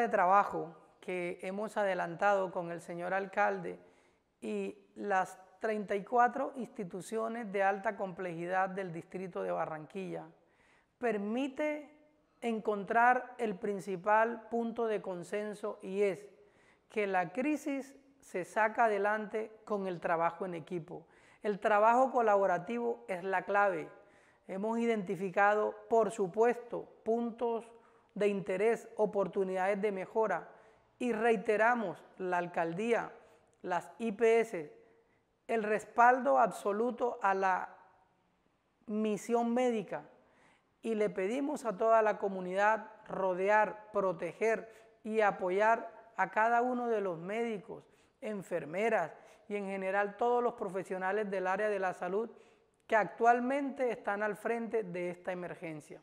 de trabajo que hemos adelantado con el señor alcalde y las 34 instituciones de alta complejidad del distrito de Barranquilla permite encontrar el principal punto de consenso y es que la crisis se saca adelante con el trabajo en equipo. El trabajo colaborativo es la clave. Hemos identificado, por supuesto, puntos de interés, oportunidades de mejora y reiteramos la alcaldía, las IPS, el respaldo absoluto a la misión médica y le pedimos a toda la comunidad rodear, proteger y apoyar a cada uno de los médicos, enfermeras y en general todos los profesionales del área de la salud que actualmente están al frente de esta emergencia.